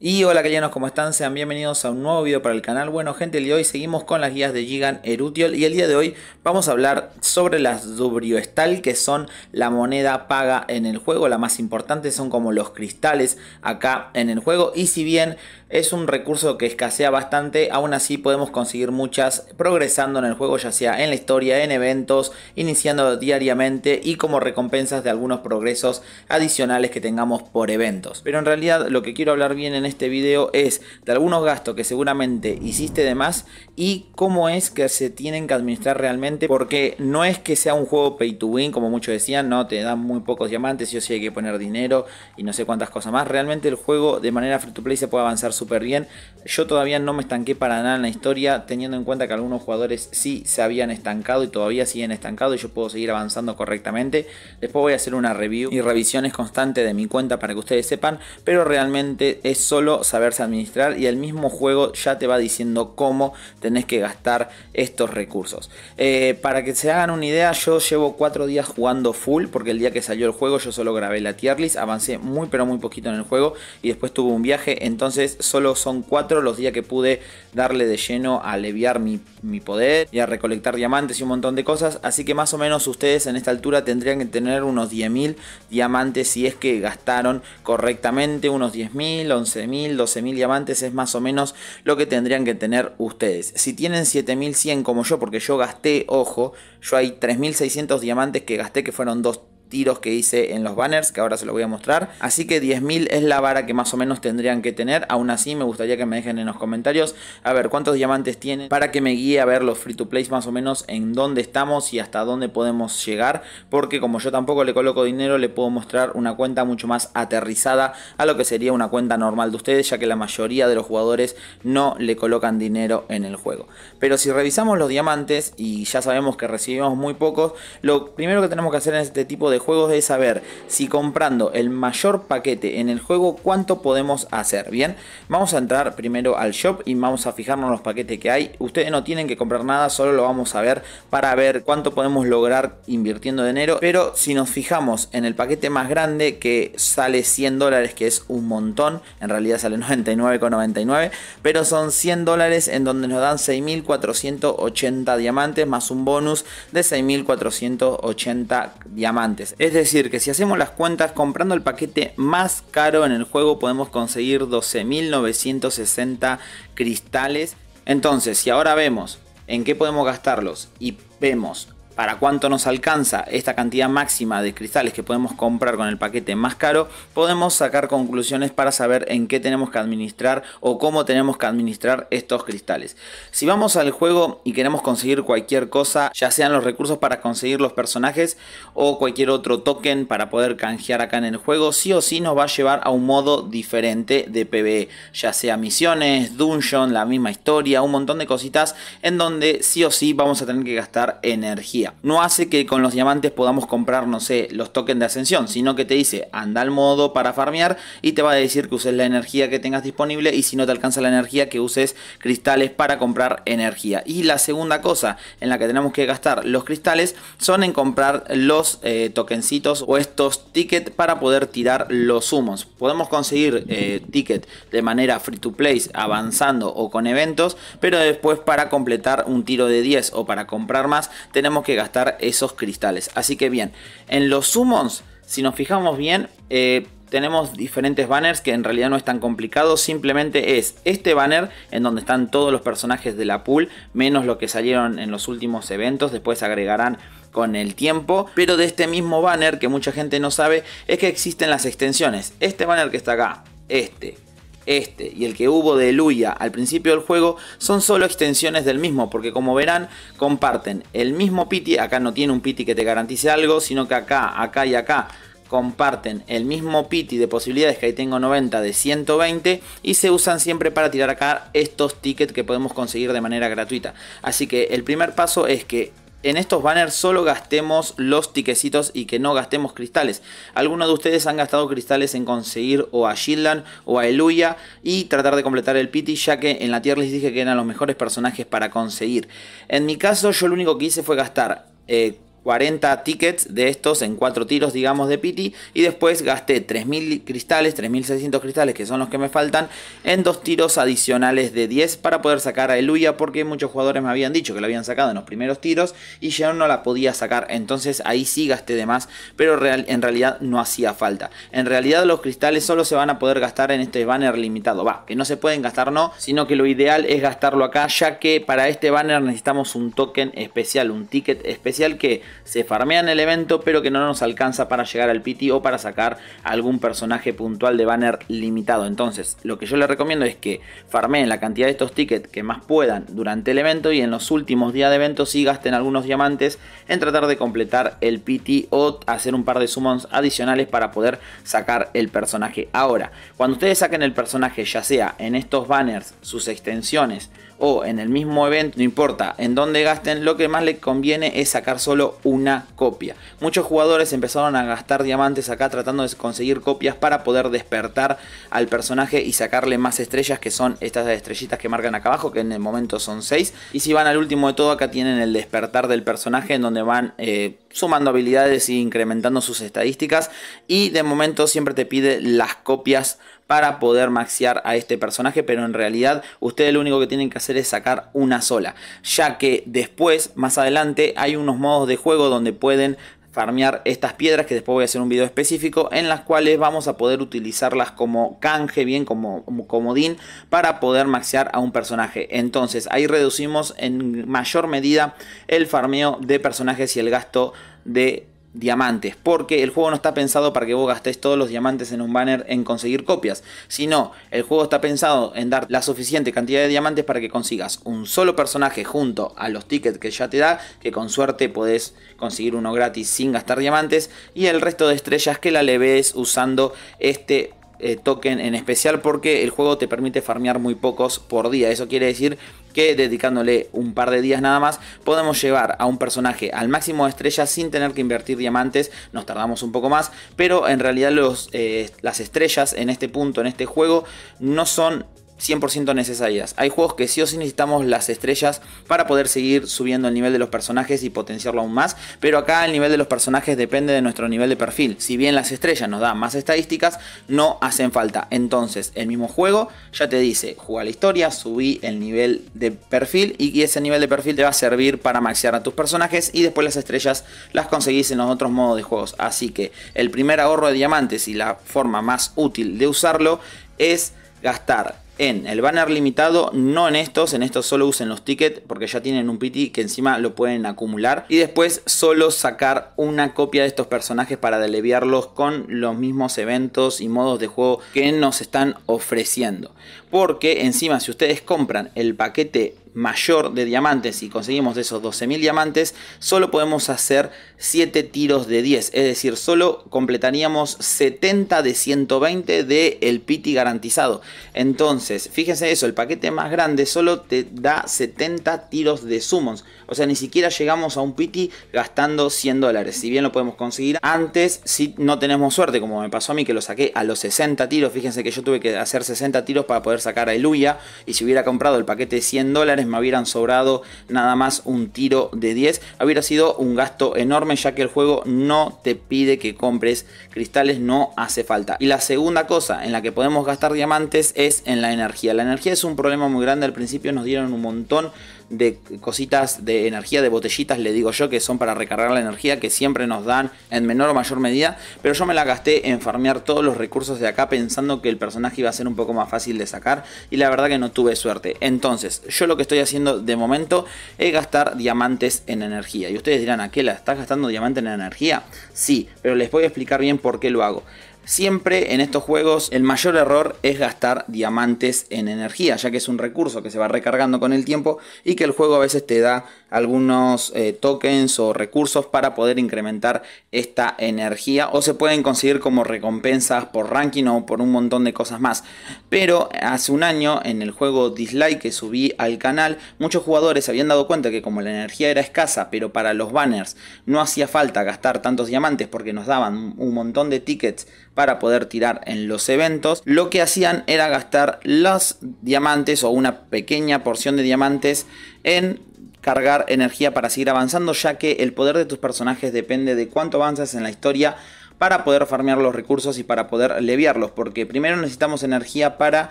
Y hola callanos, ¿cómo están? Sean bienvenidos a un nuevo video para el canal. Bueno gente, el día de hoy seguimos con las guías de Gigan Erutiol y el día de hoy vamos a hablar sobre las Dubrioestal que son la moneda paga en el juego. La más importante son como los cristales acá en el juego y si bien es un recurso que escasea bastante, aún así podemos conseguir muchas progresando en el juego, ya sea en la historia, en eventos, iniciando diariamente y como recompensas de algunos progresos adicionales que tengamos por eventos. Pero en realidad lo que quiero hablar bien en este video es de algunos gastos que seguramente hiciste de más y cómo es que se tienen que administrar realmente, porque no es que sea un juego pay to win, como muchos decían, no te dan muy pocos diamantes, yo sí hay que poner dinero y no sé cuántas cosas más. Realmente el juego de manera free to play se puede avanzar súper bien. Yo todavía no me estanqué para nada en la historia, teniendo en cuenta que algunos jugadores sí se habían estancado y todavía siguen estancados y yo puedo seguir avanzando correctamente. Después voy a hacer una review y revisiones constantes de mi cuenta para que ustedes sepan, pero realmente eso solo saberse administrar y el mismo juego ya te va diciendo cómo tenés que gastar estos recursos. Eh, para que se hagan una idea, yo llevo cuatro días jugando full porque el día que salió el juego yo solo grabé la tier list, avancé muy pero muy poquito en el juego y después tuve un viaje, entonces solo son cuatro los días que pude darle de lleno a aliviar mi, mi poder y a recolectar diamantes y un montón de cosas, así que más o menos ustedes en esta altura tendrían que tener unos 10.000 diamantes si es que gastaron correctamente unos 10.000, 11.000 doce mil diamantes es más o menos lo que tendrían que tener ustedes. Si tienen 7.100 como yo, porque yo gasté, ojo, yo hay 3.600 diamantes que gasté que fueron dos tiros que hice en los banners, que ahora se los voy a mostrar. Así que 10.000 es la vara que más o menos tendrían que tener. Aún así, me gustaría que me dejen en los comentarios a ver cuántos diamantes tienen para que me guíe a ver los free to play más o menos en dónde estamos y hasta dónde podemos llegar. Porque como yo tampoco le coloco dinero, le puedo mostrar una cuenta mucho más aterrizada a lo que sería una cuenta normal de ustedes, ya que la mayoría de los jugadores no le colocan dinero en el juego. Pero si revisamos los diamantes y ya sabemos que recibimos muy pocos, lo primero que tenemos que hacer en este tipo de juegos de saber si comprando el mayor paquete en el juego cuánto podemos hacer. Bien, vamos a entrar primero al shop y vamos a fijarnos los paquetes que hay. Ustedes no tienen que comprar nada, solo lo vamos a ver para ver cuánto podemos lograr invirtiendo dinero. Pero si nos fijamos en el paquete más grande que sale 100 dólares, que es un montón, en realidad sale 99,99, ,99, pero son 100 dólares en donde nos dan 6.480 diamantes más un bonus de 6.480 diamantes. Es decir, que si hacemos las cuentas comprando el paquete más caro en el juego podemos conseguir 12.960 cristales. Entonces, si ahora vemos en qué podemos gastarlos y vemos para cuánto nos alcanza esta cantidad máxima de cristales que podemos comprar con el paquete más caro, podemos sacar conclusiones para saber en qué tenemos que administrar o cómo tenemos que administrar estos cristales. Si vamos al juego y queremos conseguir cualquier cosa, ya sean los recursos para conseguir los personajes o cualquier otro token para poder canjear acá en el juego, sí o sí nos va a llevar a un modo diferente de PvE, ya sea misiones, dungeon, la misma historia, un montón de cositas en donde sí o sí vamos a tener que gastar energía. No hace que con los diamantes podamos comprar, no sé, los tokens de ascensión, sino que te dice, anda al modo para farmear y te va a decir que uses la energía que tengas disponible y si no te alcanza la energía que uses cristales para comprar energía. Y la segunda cosa en la que tenemos que gastar los cristales son en comprar los eh, tokencitos o estos tickets para poder tirar los humos. Podemos conseguir eh, tickets de manera free to play avanzando o con eventos, pero después para completar un tiro de 10 o para comprar más tenemos que gastar esos cristales. Así que bien, en los summons, si nos fijamos bien, eh, tenemos diferentes banners que en realidad no es tan complicado, simplemente es este banner en donde están todos los personajes de la pool, menos lo que salieron en los últimos eventos, después agregarán con el tiempo, pero de este mismo banner que mucha gente no sabe es que existen las extensiones, este banner que está acá, este, este y el que hubo de Luya al principio del juego son solo extensiones del mismo, porque como verán, comparten el mismo pity. Acá no tiene un pity que te garantice algo, sino que acá, acá y acá comparten el mismo pity de posibilidades que ahí tengo 90 de 120 y se usan siempre para tirar acá estos tickets que podemos conseguir de manera gratuita. Así que el primer paso es que en estos banners solo gastemos los tiquecitos y que no gastemos cristales. Algunos de ustedes han gastado cristales en conseguir o a Shyland o a Eluya y tratar de completar el Pity, ya que en la tier les dije que eran los mejores personajes para conseguir. En mi caso, yo lo único que hice fue gastar eh, 40 tickets de estos en 4 tiros, digamos, de piti Y después gasté 3.000 cristales, 3.600 cristales, que son los que me faltan, en dos tiros adicionales de 10 para poder sacar a Eluya, porque muchos jugadores me habían dicho que lo habían sacado en los primeros tiros y ya no la podía sacar. Entonces ahí sí gasté de más, pero en realidad no hacía falta. En realidad los cristales solo se van a poder gastar en este banner limitado. Va, que no se pueden gastar, no, sino que lo ideal es gastarlo acá, ya que para este banner necesitamos un token especial, un ticket especial que se farmean el evento pero que no nos alcanza para llegar al PT o para sacar algún personaje puntual de banner limitado. Entonces lo que yo les recomiendo es que farmeen la cantidad de estos tickets que más puedan durante el evento y en los últimos días de evento si gasten algunos diamantes en tratar de completar el PT o hacer un par de summons adicionales para poder sacar el personaje. Ahora, cuando ustedes saquen el personaje ya sea en estos banners, sus extensiones, o en el mismo evento, no importa en dónde gasten, lo que más les conviene es sacar solo una copia. Muchos jugadores empezaron a gastar diamantes acá tratando de conseguir copias para poder despertar al personaje y sacarle más estrellas que son estas estrellitas que marcan acá abajo que en el momento son 6 y si van al último de todo acá tienen el despertar del personaje en donde van eh, sumando habilidades e incrementando sus estadísticas y de momento siempre te pide las copias para poder maxear a este personaje, pero en realidad ustedes lo único que tienen que hacer es sacar una sola, ya que después, más adelante, hay unos modos de juego donde pueden farmear estas piedras que después voy a hacer un video específico en las cuales vamos a poder utilizarlas como canje bien como, comodín para poder maxear a un personaje entonces ahí reducimos en mayor medida el farmeo de personajes y el gasto de diamantes, porque el juego no está pensado para que vos gastes todos los diamantes en un banner en conseguir copias, sino el juego está pensado en dar la suficiente cantidad de diamantes para que consigas un solo personaje junto a los tickets que ya te da, que con suerte podés conseguir uno gratis sin gastar diamantes, y el resto de estrellas que la leves usando este eh, token en especial porque el juego te permite farmear muy pocos por día. Eso quiere decir que dedicándole un par de días nada más podemos llevar a un personaje al máximo de estrellas sin tener que invertir diamantes. Nos tardamos un poco más, pero en realidad los, eh, las estrellas en este punto, en este juego, no son 100% necesarias. Hay juegos que sí o sí necesitamos las estrellas para poder seguir subiendo el nivel de los personajes y potenciarlo aún más, pero acá el nivel de los personajes depende de nuestro nivel de perfil. Si bien las estrellas nos dan más estadísticas, no hacen falta. Entonces, el mismo juego ya te dice, juega la historia, subí el nivel de perfil y ese nivel de perfil te va a servir para maxear a tus personajes y después las estrellas las conseguís en los otros modos de juegos. Así que el primer ahorro de diamantes y la forma más útil de usarlo es gastar en el banner limitado, no en estos, en estos solo usen los tickets porque ya tienen un pity que encima lo pueden acumular y después solo sacar una copia de estos personajes para deleviarlos con los mismos eventos y modos de juego que nos están ofreciendo porque encima si ustedes compran el paquete mayor de diamantes y conseguimos de esos 12.000 diamantes, solo podemos hacer 7 tiros de 10, es decir, solo completaríamos 70 de 120 de el piti garantizado. Entonces, fíjense eso, el paquete más grande solo te da 70 tiros de summons. O sea, ni siquiera llegamos a un piti gastando 100 dólares. Si bien lo podemos conseguir antes, si no tenemos suerte, como me pasó a mí que lo saqué a los 60 tiros. Fíjense que yo tuve que hacer 60 tiros para poder sacar a Eluya. Y si hubiera comprado el paquete de 100 dólares, me hubieran sobrado nada más un tiro de 10. Hubiera sido un gasto enorme, ya que el juego no te pide que compres cristales, no hace falta. Y la segunda cosa en la que podemos gastar diamantes es en la energía. La energía es un problema muy grande. Al principio nos dieron un montón de cositas de energía, de botellitas, le digo yo, que son para recargar la energía, que siempre nos dan en menor o mayor medida, pero yo me la gasté en farmear todos los recursos de acá pensando que el personaje iba a ser un poco más fácil de sacar y la verdad que no tuve suerte. Entonces, yo lo que estoy haciendo de momento es gastar diamantes en energía. Y ustedes dirán, ¿a qué la estás gastando diamante en energía? Sí, pero les voy a explicar bien por qué lo hago. Siempre en estos juegos el mayor error es gastar diamantes en energía, ya que es un recurso que se va recargando con el tiempo y que el juego a veces te da algunos eh, tokens o recursos para poder incrementar esta energía o se pueden conseguir como recompensas por ranking o por un montón de cosas más. Pero hace un año en el juego Dislike que subí al canal, muchos jugadores se habían dado cuenta que como la energía era escasa, pero para los banners no hacía falta gastar tantos diamantes porque nos daban un montón de tickets para poder tirar en los eventos, lo que hacían era gastar los diamantes o una pequeña porción de diamantes en cargar energía para seguir avanzando, ya que el poder de tus personajes depende de cuánto avanzas en la historia para poder farmear los recursos y para poder leviarlos, porque primero necesitamos energía para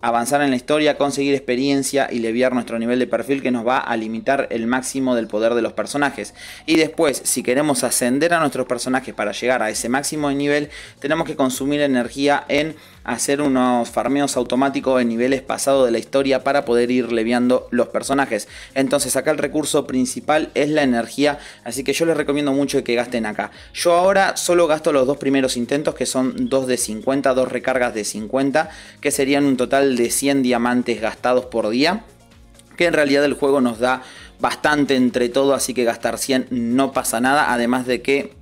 avanzar en la historia, conseguir experiencia y leviar nuestro nivel de perfil que nos va a limitar el máximo del poder de los personajes. Y después, si queremos ascender a nuestros personajes para llegar a ese máximo de nivel, tenemos que consumir energía en hacer unos farmeos automáticos en niveles pasados de la historia para poder ir leviando los personajes. Entonces acá el recurso principal es la energía, así que yo les recomiendo mucho que gasten acá. Yo ahora solo gasto los dos primeros intentos que son dos de 50, dos recargas de 50, que serían un total de 100 diamantes gastados por día, que en realidad el juego nos da bastante entre todo, así que gastar 100 no pasa nada, además de que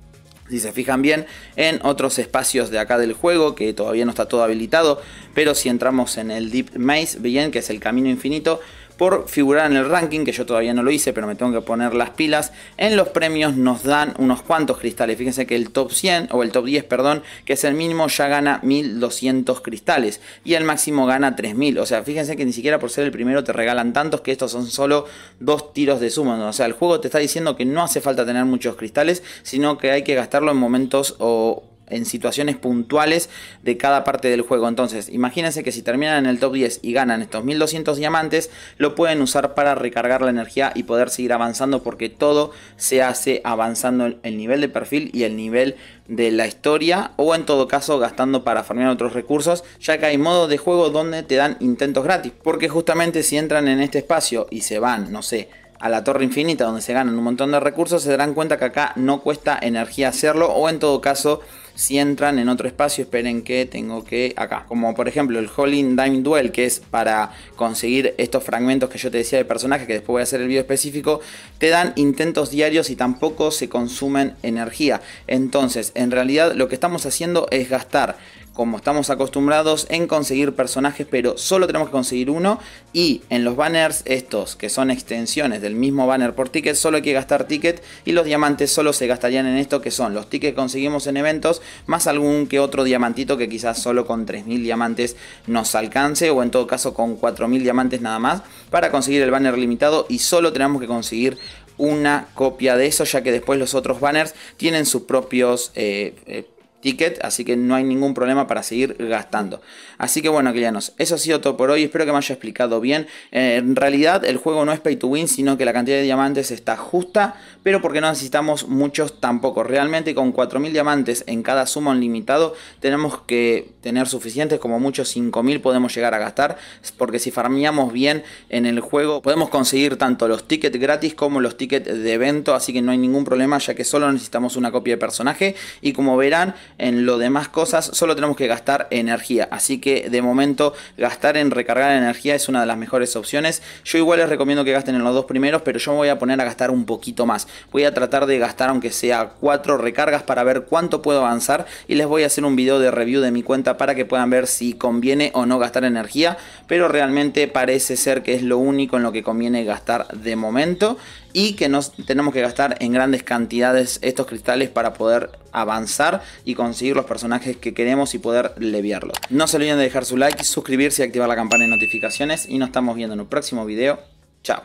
si se fijan bien, en otros espacios de acá del juego, que todavía no está todo habilitado, pero si entramos en el Deep Maze, bien, que es el camino infinito, por figurar en el ranking, que yo todavía no lo hice, pero me tengo que poner las pilas. En los premios nos dan unos cuantos cristales. Fíjense que el top 100, o el top 10, perdón, que es el mínimo, ya gana 1200 cristales. Y el máximo gana 3000. O sea, fíjense que ni siquiera por ser el primero te regalan tantos, que estos son solo dos tiros de suma. O sea, el juego te está diciendo que no hace falta tener muchos cristales, sino que hay que gastarlo en momentos o en situaciones puntuales de cada parte del juego. Entonces, imagínense que si terminan en el top 10 y ganan estos 1200 diamantes, lo pueden usar para recargar la energía y poder seguir avanzando porque todo se hace avanzando el nivel de perfil y el nivel de la historia o en todo caso gastando para farmear otros recursos ya que hay modos de juego donde te dan intentos gratis porque justamente si entran en este espacio y se van no sé a la torre infinita donde se ganan un montón de recursos se darán cuenta que acá no cuesta energía hacerlo o en todo caso si entran en otro espacio, esperen que tengo que acá. Como por ejemplo el Holy Dime Duel, que es para conseguir estos fragmentos que yo te decía de personajes, que después voy a hacer el video específico, te dan intentos diarios y tampoco se consumen energía. Entonces, en realidad lo que estamos haciendo es gastar como estamos acostumbrados, en conseguir personajes, pero solo tenemos que conseguir uno. Y en los banners, estos que son extensiones del mismo banner por ticket, solo hay que gastar ticket. Y los diamantes solo se gastarían en esto, que son los tickets que conseguimos en eventos, más algún que otro diamantito que quizás solo con 3.000 diamantes nos alcance, o en todo caso con 4.000 diamantes nada más, para conseguir el banner limitado. Y solo tenemos que conseguir una copia de eso, ya que después los otros banners tienen sus propios... Eh, eh, ticket, así que no hay ningún problema para seguir gastando. Así que bueno, nos, eso ha sido todo por hoy, espero que me haya explicado bien. Eh, en realidad el juego no es pay to win, sino que la cantidad de diamantes está justa, pero porque no necesitamos muchos tampoco. Realmente con 4.000 diamantes en cada summon limitado tenemos que tener suficientes, como muchos 5.000 podemos llegar a gastar, porque si farmeamos bien en el juego podemos conseguir tanto los tickets gratis como los tickets de evento, así que no hay ningún problema ya que solo necesitamos una copia de personaje y como verán en lo demás cosas solo tenemos que gastar energía. Así que de momento gastar en recargar energía es una de las mejores opciones. Yo igual les recomiendo que gasten en los dos primeros, pero yo me voy a poner a gastar un poquito más. Voy a tratar de gastar aunque sea cuatro recargas para ver cuánto puedo avanzar y les voy a hacer un video de review de mi cuenta para que puedan ver si conviene o no gastar energía. Pero realmente parece ser que es lo único en lo que conviene gastar de momento y que nos tenemos que gastar en grandes cantidades estos cristales para poder avanzar y conseguir los personajes que queremos y poder leviarlos. No se olviden de dejar su like, suscribirse y activar la campana de notificaciones y nos estamos viendo en un próximo video. Chao.